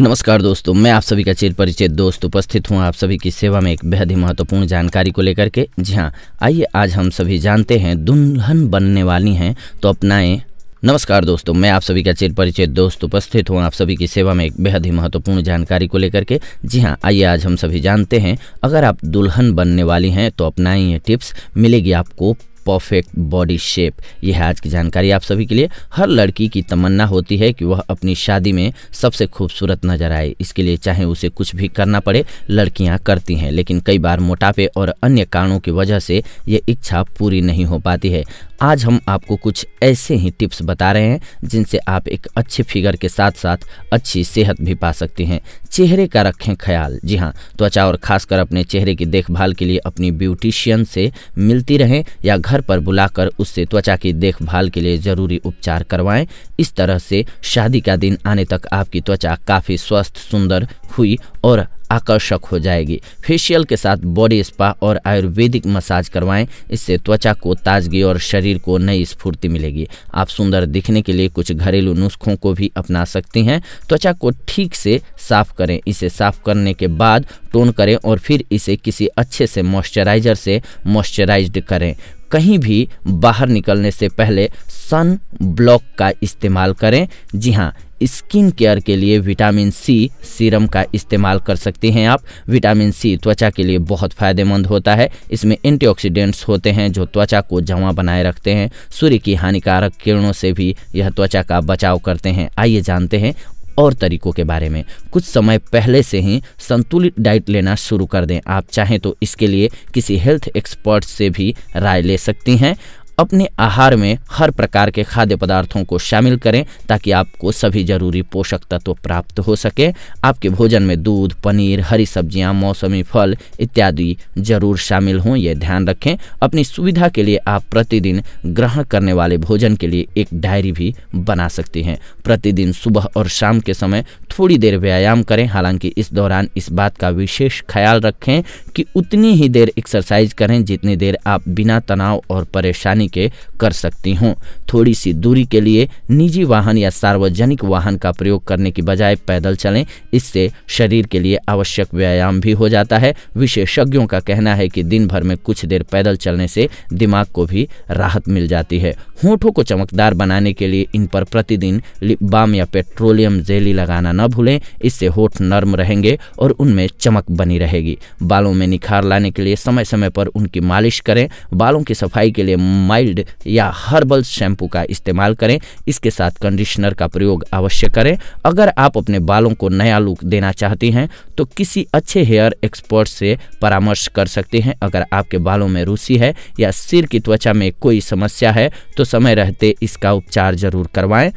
नमस्कार दोस्तों मैं आप सभी का चिर परिचित दोस्त उपस्थित हूं आप सभी की सेवा में एक बेहद ही महत्वपूर्ण जानकारी को लेकर के जी हाँ आइए आज हम सभी जानते हैं दुल्हन बनने वाली हैं तो अपनाएं नमस्कार दोस्तों मैं आप सभी का चिर परिचित दोस्त उपस्थित हूँ आप सभी की सेवा में एक बेहद ही महत्वपूर्ण जानकारी को लेकर के जी हाँ आइए आज हम सभी जानते हैं अगर आप दुल्हन बनने वाली हैं तो अपनाएं ये टिप्स मिलेगी आपको परफेक्ट बॉडी शेप यह है आज की जानकारी आप सभी के लिए हर लड़की की तमन्ना होती है कि वह अपनी शादी में सबसे खूबसूरत नजर आए इसके लिए चाहे उसे कुछ भी करना पड़े लड़कियां करती हैं लेकिन कई बार मोटापे और अन्य कारणों की वजह से ये इच्छा पूरी नहीं हो पाती है आज हम आपको कुछ ऐसे ही टिप्स बता रहे हैं जिनसे आप एक अच्छे फिगर के साथ साथ अच्छी सेहत भी पा सकते हैं चेहरे का रखें ख्याल जी हाँ त्वचा और खासकर अपने चेहरे की देखभाल के लिए अपनी ब्यूटिशियन से मिलती रहें या घर पर बुलाकर उससे त्वचा की देखभाल के लिए ज़रूरी उपचार करवाएं इस तरह से शादी का दिन आने तक आपकी त्वचा काफ़ी स्वस्थ सुंदर हुई और आकर्षक हो जाएगी फेशियल के साथ बॉडी स्पा और आयुर्वेदिक मसाज करवाएं इससे त्वचा को ताजगी और शरीर को नई स्फूर्ति मिलेगी आप सुंदर दिखने के लिए कुछ घरेलू नुस्खों को भी अपना सकती हैं त्वचा को ठीक से साफ करें इसे साफ करने के बाद टोन करें और फिर इसे किसी अच्छे से मॉइस्चराइजर से मॉइस्चराइज्ड करें कहीं भी बाहर निकलने से पहले सन ब्लॉक का इस्तेमाल करें जी हाँ स्किन केयर के लिए विटामिन सी सीरम का इस्तेमाल कर सकते हैं आप विटामिन सी त्वचा के लिए बहुत फायदेमंद होता है इसमें एंटीऑक्सीडेंट्स होते हैं जो त्वचा को जमा बनाए रखते हैं सूर्य की हानिकारक किरणों से भी यह त्वचा का बचाव करते हैं आइए जानते हैं और तरीकों के बारे में कुछ समय पहले से ही संतुलित डाइट लेना शुरू कर दें आप चाहें तो इसके लिए किसी हेल्थ एक्सपर्ट से भी राय ले सकती हैं अपने आहार में हर प्रकार के खाद्य पदार्थों को शामिल करें ताकि आपको सभी जरूरी पोषक तत्व प्राप्त हो सके आपके भोजन में दूध पनीर हरी सब्जियां मौसमी फल इत्यादि जरूर शामिल हों यह ध्यान रखें अपनी सुविधा के लिए आप प्रतिदिन ग्रहण करने वाले भोजन के लिए एक डायरी भी बना सकते हैं प्रतिदिन सुबह और शाम के समय थोड़ी देर व्यायाम करें हालांकि इस दौरान इस बात का विशेष ख्याल रखें कि उतनी ही देर एक्सरसाइज करें जितनी देर आप बिना तनाव और परेशानी के कर सकती हों थोड़ी सी दूरी के लिए निजी वाहन या सार्वजनिक वाहन का प्रयोग करने की बजाय पैदल चलें इससे शरीर के लिए आवश्यक व्यायाम भी हो जाता है विशेषज्ञों का कहना है कि दिन भर में कुछ देर पैदल चलने से दिमाग को भी राहत मिल जाती है होठों को चमकदार बनाने के लिए इन पर प्रतिदिन लिप बाम या पेट्रोलियम जेली लगाना न भूलें इससे होठ नर्म रहेंगे और उनमें चमक बनी रहेगी बालों में में निखार लाने के लिए समय समय पर उनकी मालिश करें बालों की सफाई के लिए माइल्ड या हर्बल शैम्पू का इस्तेमाल करें इसके साथ कंडीशनर का प्रयोग अवश्य करें अगर आप अपने बालों को नया लुक देना चाहती हैं तो किसी अच्छे हेयर एक्सपर्ट से परामर्श कर सकते हैं अगर आपके बालों में रूसी है या सिर की त्वचा में कोई समस्या है तो समय रहते इसका उपचार जरूर करवाएं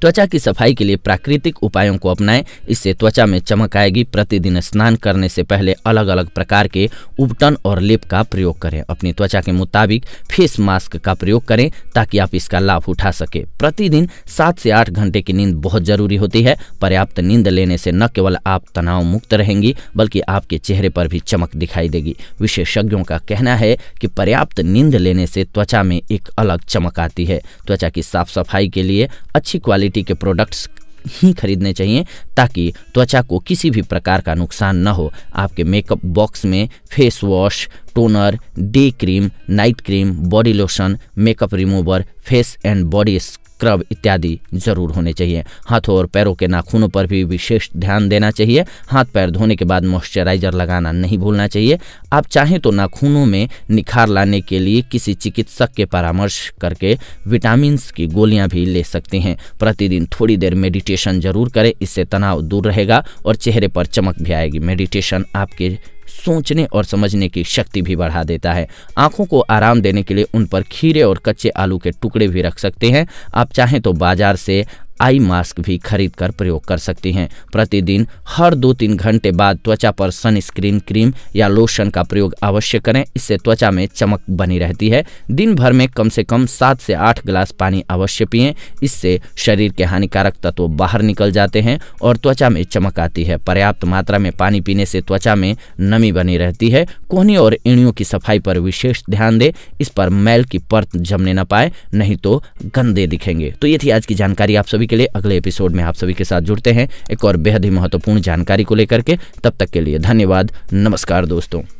त्वचा की सफाई के लिए प्राकृतिक उपायों को अपनाएं इससे त्वचा में चमक आएगी प्रतिदिन स्नान करने से पहले अलग अलग प्रकार के उपटन और लेप का प्रयोग करें अपनी त्वचा के मुताबिक फेस मास्क का प्रयोग करें ताकि आप इसका लाभ उठा सके प्रतिदिन सात से आठ घंटे की नींद बहुत जरूरी होती है पर्याप्त नींद लेने से न केवल आप तनाव मुक्त रहेंगी बल्कि आपके चेहरे पर भी चमक दिखाई देगी विशेषज्ञों का कहना है कि पर्याप्त नींद लेने से त्वचा में एक अलग चमक आती है त्वचा की साफ सफाई के लिए अच्छी क्वालिटी क्वालिटी के प्रोडक्ट्स ही खरीदने चाहिए ताकि त्वचा को किसी भी प्रकार का नुकसान न हो आपके मेकअप बॉक्स में face wash toner day cream night cream body lotion makeup remover face and body scrub इत्यादि जरूर होने चाहिए हाथों और पैरों के नाखूनों पर भी विशेष ध्यान देना चाहिए हाथ पैर धोने के बाद मॉइस्चराइजर लगाना नहीं भूलना चाहिए आप चाहें तो नाखूनों में निखार लाने के लिए किसी चिकित्सक के परामर्श करके विटामिन की गोलियां भी ले सकते हैं प्रतिदिन थोड़ी देर मेडिटेशन जरूर करें इससे तनाव दूर रहेगा और चेहरे पर चमक भी आएगी मेडिटेशन आपके सोचने और समझने की शक्ति भी बढ़ा देता है आंखों को आराम देने के लिए उन पर खीरे और कच्चे आलू के टुकड़े भी रख सकते हैं आप चाहें तो बाजार से आई मास्क भी खरीद कर प्रयोग कर सकती हैं प्रतिदिन हर दो तीन घंटे बाद त्वचा पर सनस्क्रीन क्रीम या लोशन का प्रयोग अवश्य करें इससे त्वचा में चमक बनी रहती है दिन भर में कम से कम सात से आठ गिलास पानी अवश्य पिए इससे शरीर के हानिकारक तत्व तो बाहर निकल जाते हैं और त्वचा में चमक आती है पर्याप्त मात्रा में पानी पीने से त्वचा में नमी बनी रहती है कोहनी और इणियों की सफाई पर विशेष ध्यान दें इस पर मैल की परत जमने न पाए नहीं तो गंदे दिखेंगे तो ये थी आज की जानकारी आप सभी अभी के लिए अगले एपिसोड में आप सभी के साथ जुड़ते हैं एक और बेहद ही महत्वपूर्ण जानकारी को लेकर के तब तक के लिए धन्यवाद नमस्कार दोस्तों